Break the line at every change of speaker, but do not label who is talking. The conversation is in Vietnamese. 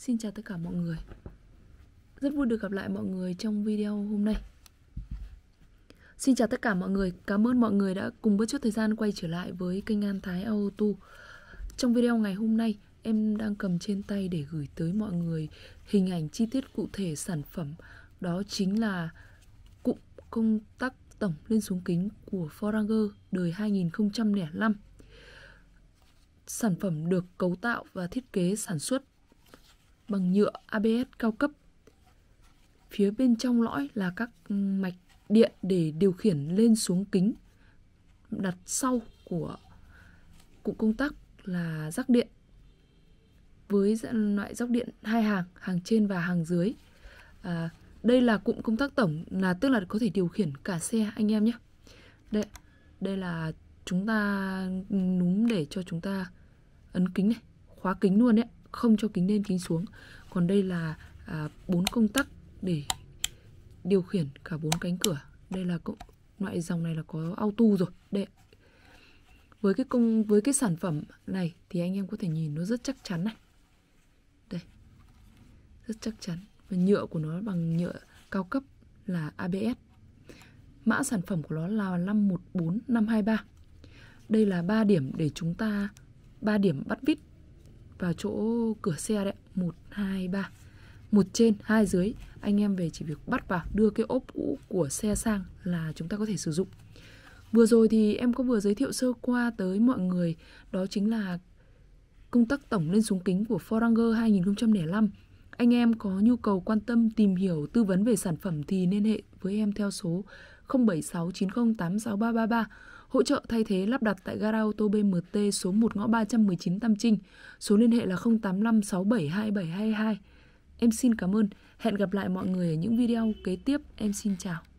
Xin chào tất cả mọi người Rất vui được gặp lại mọi người trong video hôm nay Xin chào tất cả mọi người Cảm ơn mọi người đã cùng bước chút thời gian quay trở lại với kênh An Thái Auto Trong video ngày hôm nay Em đang cầm trên tay để gửi tới mọi người hình ảnh chi tiết cụ thể sản phẩm Đó chính là cụm công tắc tổng lên xuống kính của Foranger đời 2005 sản phẩm được cấu tạo và thiết kế sản xuất bằng nhựa ABS cao cấp. Phía bên trong lõi là các ừ, mạch điện để điều khiển lên xuống kính đặt sau của cụm công tắc là rắc điện với loại rắc điện hai hàng hàng trên và hàng dưới à, đây là cụm công tắc tổng là tức là có thể điều khiển cả xe anh em nhé đây đây là chúng ta ừ, núm để cho chúng ta ấn kính này khóa kính luôn đấy không cho kính lên kính xuống còn đây là à, bốn công tắc để điều khiển cả bốn cánh cửa đây là loại dòng này là có auto rồi đây với cái công với cái sản phẩm này thì anh em có thể nhìn nó rất chắc chắn này đây rất chắc chắn và nhựa của nó bằng nhựa cao cấp là ABS mã sản phẩm của nó là 514523 đây là ba điểm để chúng ta ba điểm bắt vít vào chỗ cửa xe đấy một hai ba một trên hai dưới anh em về chỉ việc bắt vào đưa cái ốp cũ của xe sang là chúng ta có thể sử dụng vừa rồi thì em có vừa giới thiệu sơ qua tới mọi người đó chính là công tắc tổng lên xuống kính của Foranger 2005 anh em có nhu cầu quan tâm tìm hiểu tư vấn về sản phẩm thì liên hệ với em theo số 0769086333 hỗ trợ thay thế lắp đặt tại gara ô tô BMT số 1 ngõ 319 Tam Trinh, số liên hệ là 085 672 722. Em xin cảm ơn, hẹn gặp lại mọi người ở những video kế tiếp. Em xin chào.